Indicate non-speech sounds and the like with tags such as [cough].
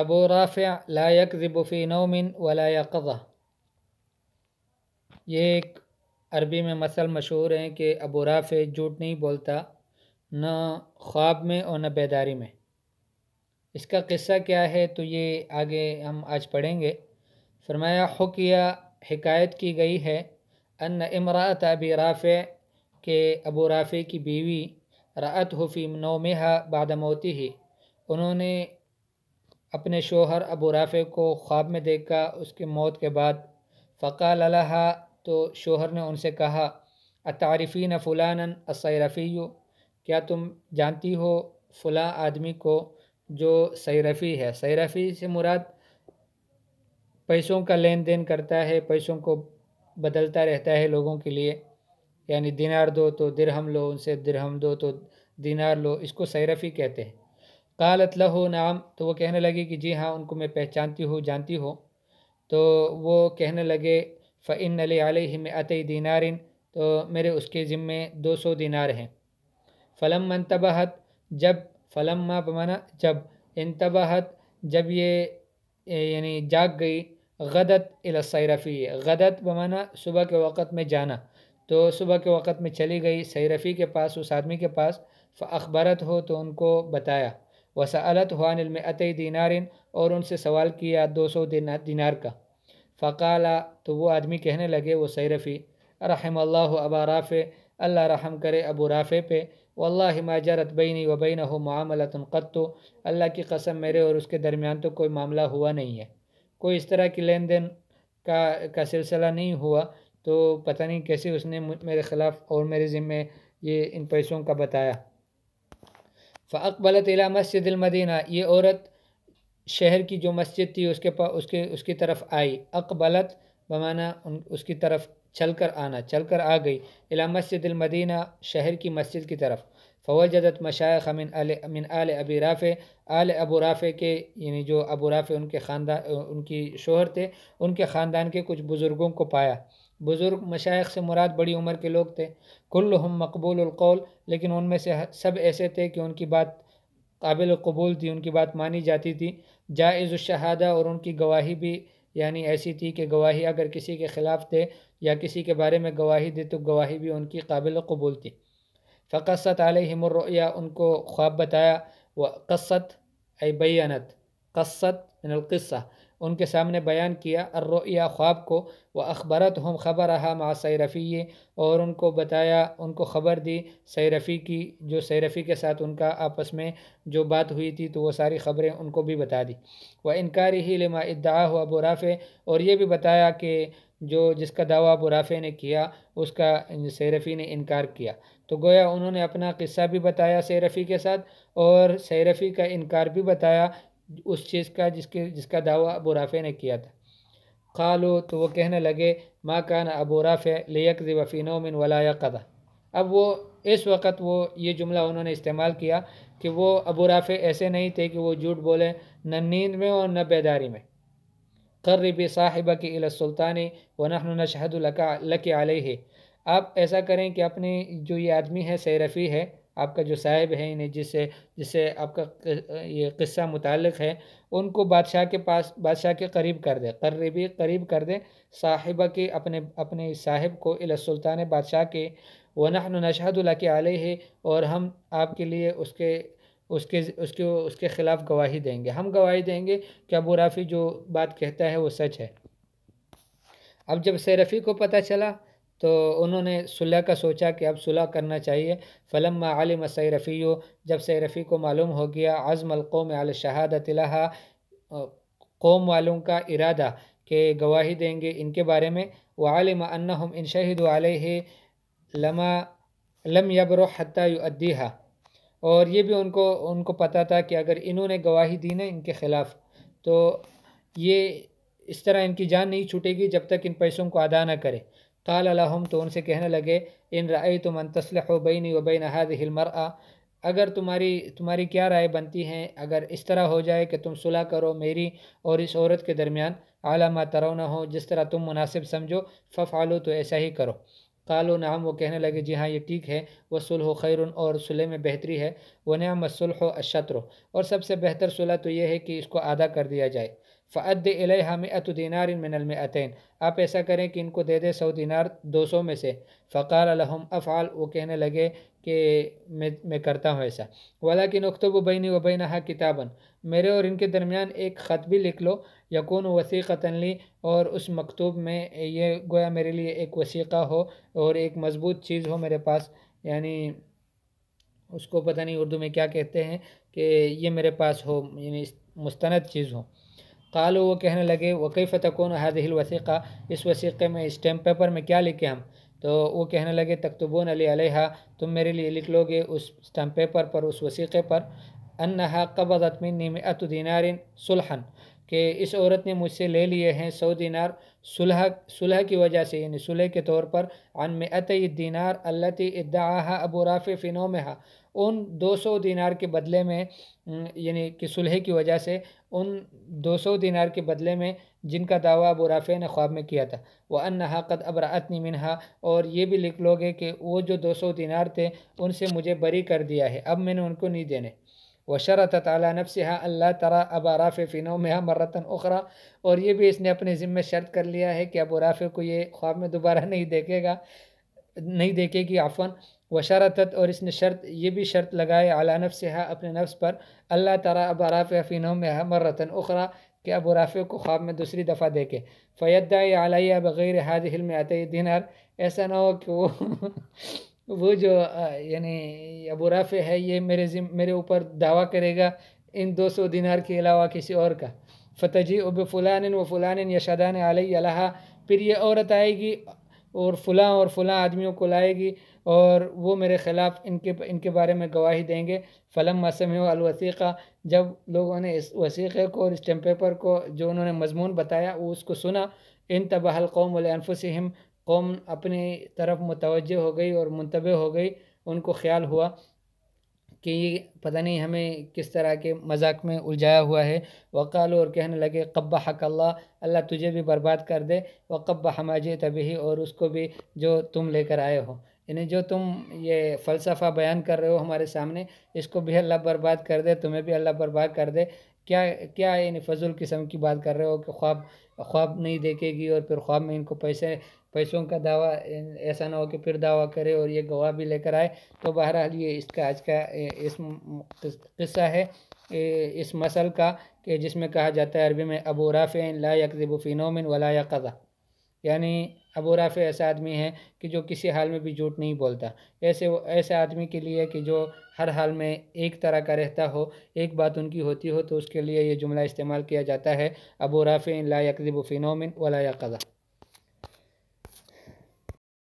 अबू राफ़ ला यकज़ब फ़ी नौमिन वला यक़ा ये एक अरबी में मसल मशहूर है कि अबू राफ़ झूठ नहीं बोलता न ख्वाब में और न बेदारी में इसका क़स्सा क्या है तो ये आगे हम आज पढ़ेंगे फरमाया हुकिया हकायत की गई है अन इमरात अबी राफ़े के अबू राफ़े की बीवी रात हफ़ी नोमहा बादमोती ही उन्होंने अपने शोहर अबू राफ़े को ख्वाब में देखा उसकी मौत के बाद फ़काल अलहा तो शोहर ने उनसे कहा अतारफ़ी न फ़लान असरफ़ी क्या तुम जानती हो फ़लाँ आदमी को जो सैरफ़ी है सैरफ़ी से मुराद पैसों का लेन देन करता है पैसों को बदलता रहता है लोगों के लिए यानी दिनार दो तो दिरहम लो उनसे दिरहम दो तो दिनार लो इसको सैरफ़ी कहते हैं कालत लहो नाम तो वो कहने लगे कि जी हाँ उनको मैं पहचानती हूँ जानती हूँ तो वो कहने लगे फ़िन अली आलिही में अतई दीनारिन तो मेरे उसके ज़िम्मे दो सौ दीनार हैं फ़लम मनतबाहत जब फ़लम माँ बमाना जब इंतबाहत जब ये यानी जाग गई गदत इलसैरफ़ी गदत बमाना सुबह के वक़्त में जाना तो सुबह के वक़्त में चली गई सैरफ़ी के पास उस आदमी के पास फ़ अखबारत हो तो उनको बताया वसालत हुआ में अतः दिनारिन और उनसे सवाल किया दो सौ दिनार का फ़काला तो वो आदमी कहने लगे वो सैरफ़ी रहम अल्लाह अबा राफ़े अल्लाह रहम करे अबू राफ़े पे वल्लाह माजरत बैनी व हो मामलत अल्लाह की कसम मेरे और उसके दरमियान तो कोई मामला हुआ नहीं है कोई इस तरह की लेन देन का का सिलसिला नहीं हुआ तो पता नहीं कैसे उसने मेरे ख़िलाफ़ और मेरे ज़िम्मे ये इन पैसों का बताया फ़ाकबलत इला मस्जिद मदीना ये औरत शहर की जो मस्जिद थी उसके पास उसके उसकी तरफ आई अकबलत बमाना उन उसकी तरफ चल कर आना चल कर आ गई इला मस्जिद मदीना शहर की मस्जिद की तरफ फ़वजदत मशाख अमिन आल आल अबी राफ़े आल अबू राफ़े के यानी जो अबू राफ़े उनके ख़ानदान उनकी शोहर थे उनके ख़ानदान के कुछ बुज़ुर्गों को पाया बुज़ुर्ग मशाइ से मुराद बड़ी उम्र के लोग थे कुल हम मकबूलकौल लेकिन उनमें से सब ऐसे थे कि उनकी बात काबिल कबूल थी उनकी बात मानी जाती थी जायज़ शहादा और उनकी गवाही भी यानी ऐसी थी कि गवाही अगर किसी के ख़िलाफ़ थे या किसी के बारे में गवाही दी तो गवाही भी उनकी काबिल कबूल थी फ़कस्त आलिमरया उनको ख्वाब बताया व कसत अबैनत कसत नलक़स्सा उनके सामने बयान किया अर्रोया ख्वाब को व अखबरत हम ख़बर रहा माँ सैरफ़ी और उनको बताया उनको ख़बर दी सैरफ़ी की जो सैरफ़ी के साथ उनका आपस में जो बात हुई थी तो वो सारी ख़बरें उनको भी बता दी व इनकारी ही लमा इद्दा हो अबू राफ़े और ये भी बताया कि जो जिसका दावा अबू राफ़े ने किया उसका सैरफ़ी ने इनकार किया तो गोया उन्होंने अपना किस्सा भी बताया सैरफ़ी के साथ और सैरफ़ी का इनकार भी बताया उस चीज़ का जिसके जिसका दावा अबू राफ़े ने किया था खालो तो वो कहने लगे माँ कान अबू राफ़े लियक वफ़ीनो मिन वलाया कदा अब वो इस वक्त वो ये जुमला उन्होंने इस्तेमाल किया कि वो अबू राफ़े ऐसे नहीं थे कि वो झूठ बोले न नींद में और न बेदारी में कर्रबी साहिबा की इला सुल्तानी व नहन नशहदुल्क लक आलही आप ऐसा करें कि अपने जो ये आदमी है सैरफ़ी है आपका जो साहिब है इन्हें जिसे जिसे आपका ये किस्सा मुतल है उनको बादशाह के पास बादशाह के करीब कर दे करीबी करीब कर दे साहिबा के अपने अपने साहिब को सुल्तान बादशाह के वनहन नशादुल्ला के आले है और हम आपके लिए उसके उसके उसके उसके ख़िलाफ़ गवाही देंगे हम गवाही देंगे कि अबू राफ़ी जो बात कहता है वो सच है अब जब सैरफ़ी को पता चला तो उन्होंने सुलह का सोचा कि अब सुलह करना चाहिए फ़लम आलिम सैरफ़ी जब सैरफ़ी को मालूम हो गया अज़म कौम आल शहादतला कौम वालों का इरादा कि गवाही देंगे इनके बारे में व आलिम हम इन शहीद वाले लमा लम यबर और ये भी उनको उनको पता था कि अगर इन्होंने गवाही दी ना इनके ख़िलाफ़ तो ये इस तरह इनकी जान नहीं छूटेगी जब तक इन पैसों को अदा ना करे काल लहम तो उनसे कहने लगे इन राय तुम तसलह बैन वबैन हाद हिलमर अगर तुम्हारी तुम्हारी क्या राय बनती है अगर इस तरह हो जाए कि तुम सुलह करो मेरी और इस औरत के दरमियान आलामा तरव ना हो जिस तरह तुम मुनासिब समझो फ़ालो तो ऐसा ही करो कालो नाम वो कहने लगे जी हाँ ये ठीक है वह सुलह खैर और सुलह में बेहतरी है वह नाम सुलह अशतरो और सबसे बेहतर सुलह तो यह है कि इसको आधा कर दिया जाए इन इलहमत दिनार मिनलमतन आप ऐसा करें कि इनको दे दे सौ दिनार दो सौ में से फ़क़ार अलहम अफ़ाल वो कहने लगे कि मैं मैं करता हूँ ऐसा वाला कि नकतब बैनी वबैन किताबन मेरे और इनके दरमियान एक ख़त भी लिख लो यकून वसीक़ा तनली और उस मकतूब में ये गोया मेरे लिए एक वसीक़ा हो और एक मज़बूत चीज़ हो मेरे पास यानी उसको पता नहीं उर्दू में क्या कहते हैं कि ये मेरे पास हो यानी मुस्त चीज़ हो कालो वो कहने लगे वकई फ़तकून हादिल वसीक़ा इस वसीक़े में स्टैम्प पेपर में क्या लिखे हम तो वो कहने लगे तकतबून अली तुम मेरे लिए लिख लोगे उस स्टैम्प पेपर पर उस वसीक़े पर अनहा कबदत मिन्नी में सुलहन के इस औरत ने मुझसे ले लिए हैं सौ दीनार सुलह सुलह की वजह से यानी सुलह के तौर पर अन में अत दीनार अल्लती इद्दा अबू राफ़ फ़िनोमहा उन 200 दिनार के बदले में यानी कि सुलह की वजह से उन 200 दिनार के बदले में जिनका दावा अबू राफ़े ने ख्वाब में किया था वह अन कद अबरातनी मिनहा और ये भी लिख लोगे कि वो जो 200 दिनार थे उनसे मुझे बरी कर दिया है अब मैंने उनको नहीं देने व शरत ताली नफसहा अल्लाह तरा अब राफ़ फ़िनो में मरतन उखरा और ये भी इसने अपने ज़िम्मे शर्त कर लिया है कि अबू राफ़े को ये ख्वाब में दोबारा नहीं देखेगा नहीं देखेगी आफन वशारत और इसने शर्त ये भी शर्त लगाए अला से है अपने नफ्स पर अल्लाह तारा अब राफ़ में है मरतन उखरा कि अब राफ़े को ख्वाब में दूसरी दफ़ा देखे फ़ैदा आलिया बग़ैर हाज हिल में आते दिनर ऐसा ना हो कि वो [laughs] वो जो यानी अबू राफ़े है ये मेरे जिम मेरे ऊपर दावा करेगा इन दो सौ दिनार के अलावा किसी और का फतजी उब फ़लान व फ़लान यशादान आलिया फिर ये औरत आएगी और फलाँ और फलाँ आदमियों को लाएगी और वो मेरे ख़िलाफ़ इनके इनके बारे में गवाही देंगे फ़लम मसम अलवसीक़ा जब लोगों ने इस वसीक़े को और इस पेपर को जो उन्होंने मजमून बताया वो उसको सुना इन तबाहल कौम वलफसम कौम अपनी तरफ मुतवजह हो गई और मुंतब हो गई उनको ख्याल हुआ कि ये पता नहीं हमें किस तरह के मजाक में उलझाया हुआ है वक़ाल और कहने लगे कब्बा हकल्ला अल्लाह तुझे भी बर्बाद कर दे व कब्बा हमाजे तभी और उसको भी जो तुम लेकर आए हो यानी जो तुम ये फ़लसफ़ा बयान कर रहे हो हमारे सामने इसको भी अल्लाह बर्बाद कर दे तुम्हें भी अल्लाह बर्बाद कर दे क्या क्या यानी फजूल किस्म की बात कर रहे हो कि ख्वाब ख्वाब नहीं देखेगी और फिर ख्वाब में इनको पैसे पैसों का दावा ऐसा ना हो कि फिर दावा करे और ये गवाह भी लेकर आए तो बहरहाल ये इसका आज का इस किस्सा है इस मसल का कि जिसमें कहा जाता है अरबी में अबू राफ़ ला यकज़बुफ़िनोमिन वला या यानी अबू राफ़ ऐसा आदमी है कि जो किसी हाल में भी झूठ नहीं बोलता ऐसे वो ऐसे आदमी के लिए कि जो हर हाल में एक तरह का रहता हो एक बात उनकी होती हो तो उसके लिए ये जुमला इस्तेमाल किया जाता है अबू राफ़ ला यकज़बुफ़िनोमिन वला या